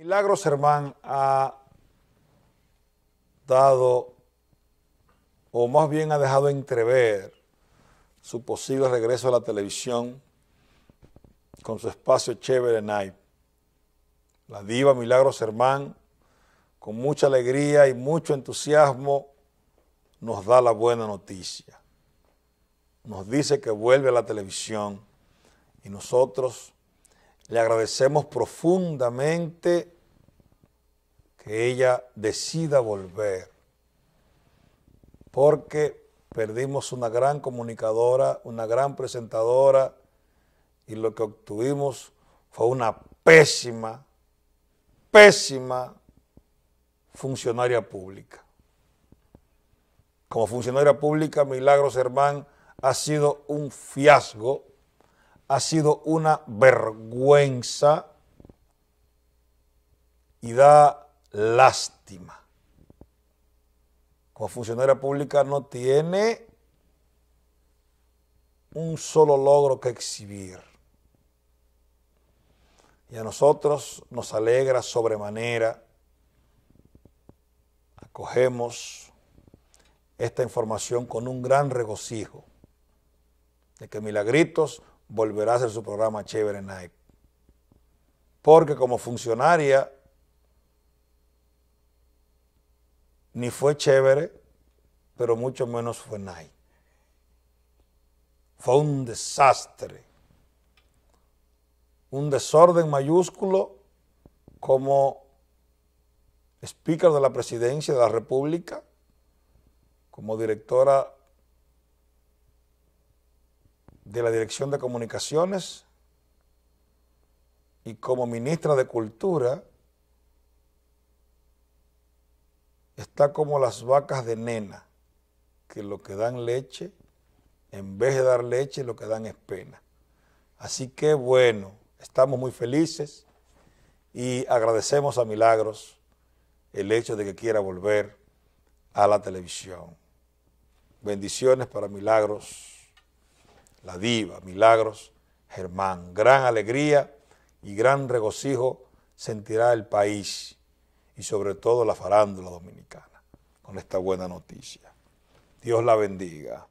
Milagros Sermán ha dado, o más bien ha dejado entrever, su posible regreso a la televisión con su espacio Chévere Night. La diva Milagros Sermán, con mucha alegría y mucho entusiasmo, nos da la buena noticia. Nos dice que vuelve a la televisión y nosotros le agradecemos profundamente que ella decida volver, porque perdimos una gran comunicadora, una gran presentadora, y lo que obtuvimos fue una pésima, pésima funcionaria pública. Como funcionaria pública, Milagros Hermán ha sido un fiasco ha sido una vergüenza y da lástima. Como funcionaria pública no tiene un solo logro que exhibir. Y a nosotros nos alegra sobremanera. Acogemos esta información con un gran regocijo de que Milagritos volverá a hacer su programa Chévere Night. Porque como funcionaria ni fue chévere, pero mucho menos fue Night. Fue un desastre. Un desorden mayúsculo como speaker de la presidencia de la República, como directora de la Dirección de Comunicaciones y como ministra de Cultura está como las vacas de nena, que lo que dan leche, en vez de dar leche, lo que dan es pena. Así que bueno, estamos muy felices y agradecemos a Milagros el hecho de que quiera volver a la televisión. Bendiciones para Milagros. La diva, Milagros, Germán. Gran alegría y gran regocijo sentirá el país y sobre todo la farándula dominicana con esta buena noticia. Dios la bendiga.